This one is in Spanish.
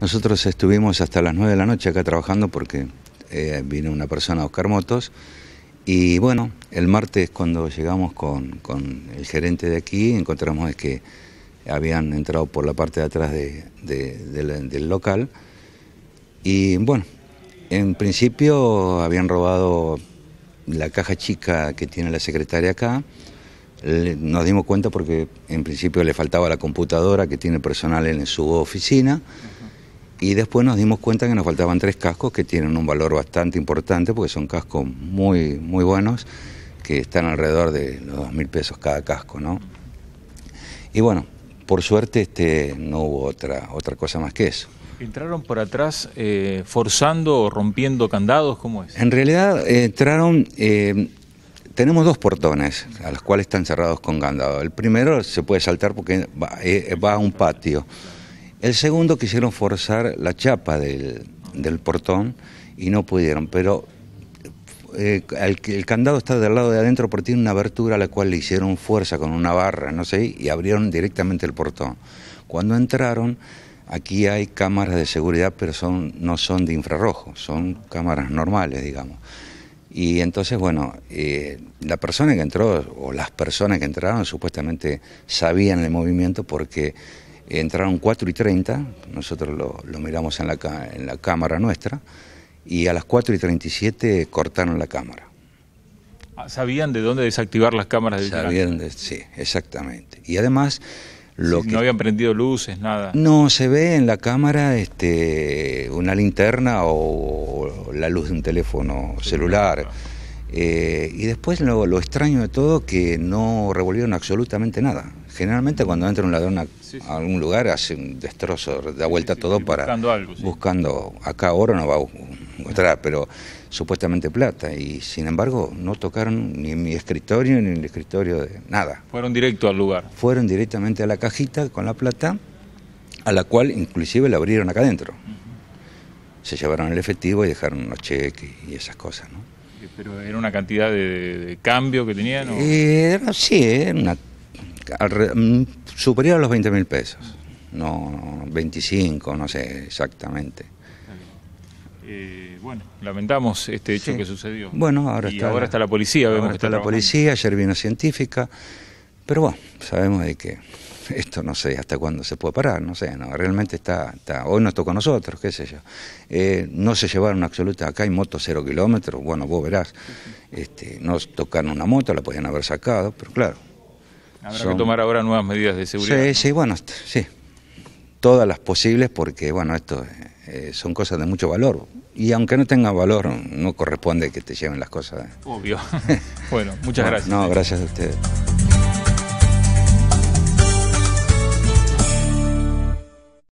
Nosotros estuvimos hasta las 9 de la noche acá trabajando porque eh, vino una persona, a Oscar Motos, y bueno, el martes cuando llegamos con, el gerente de aquí, encontramos que habían entrado por la parte de atrás del local, y bueno, en principio habían robado la caja chica que tiene la secretaria acá, nos dimos cuenta porque en principio le faltaba la computadora que tiene personal en su oficina, y después nos dimos cuenta que nos faltaban tres cascos que tienen un valor bastante importante porque son cascos muy, muy buenos que están alrededor de los dos mil pesos cada casco, ¿no? Y bueno, por suerte este, no hubo otra, otra cosa más que eso. ¿Entraron por atrás eh, forzando o rompiendo candados? ¿Cómo es? En realidad eh, entraron... Eh, tenemos dos portones a los cuales están cerrados con candado. El primero se puede saltar porque va, va a un patio. El segundo quisieron forzar la chapa del, portón y no pudieron, pero eh, el, candado está del lado de adentro porque tiene una abertura a la cual le hicieron fuerza con una barra, no sé, y abrieron directamente el portón. Cuando entraron, aquí hay cámaras de seguridad, pero son, no son de infrarrojo, son cámaras normales, digamos. Y entonces, bueno, eh, la persona que entró o las personas que entraron supuestamente sabían el movimiento porque Entraron 4 y 30, nosotros lo, miramos en la, en la cámara nuestra, y a las 4 y 37 cortaron la cámara. Ah, ¿Sabían de dónde desactivar las cámaras del Sabían Sí, exactamente. Y además... Lo que, no habían prendido luces, nada. No, se ve en la cámara este, una linterna o, la luz de un teléfono celular. Eh, y después lo, lo extraño de todo que no revolvieron absolutamente nada generalmente cuando entra un ladrón a, algún lugar hace un destrozo, da vuelta todo para... Buscando acá oro no va a encontrar, pero supuestamente plata. Y sin embargo no tocaron ni mi escritorio ni el escritorio de nada. Fueron directo al lugar. Fueron directamente a la cajita con la plata, a la cual inclusive la abrieron acá adentro. Se llevaron el efectivo y dejaron los cheques y esas cosas, ¿no? Eh, ¿Pero era una cantidad de, cambio que tenían? ¿o? Eh, sí, era una Mm, superior a los 20 mil pesos, no 25, no sé exactamente. Eh, bueno, lamentamos este hecho que sucedió. Bueno, ahora, está, ahora la, está la policía. Vemos que está, la policía, ayer vino científica, pero bueno, sabemos de que esto no sé hasta cuándo se puede parar, no sé, no, realmente está, hoy nos tocó a nosotros, qué sé yo. Eh, no se llevaron absoluta, acá hay motos cero kilómetros, bueno, vos verás, este, no tocaron una moto, la podían haber sacado, pero claro, Habrá que tomar ahora nuevas medidas de seguridad. Sí, sí, bueno, sí. Todas las posibles porque, bueno, esto eh, son cosas de mucho valor. Y aunque no tenga valor, no corresponde que te lleven las cosas. Obvio. bueno, muchas gracias. No, gracias a ustedes.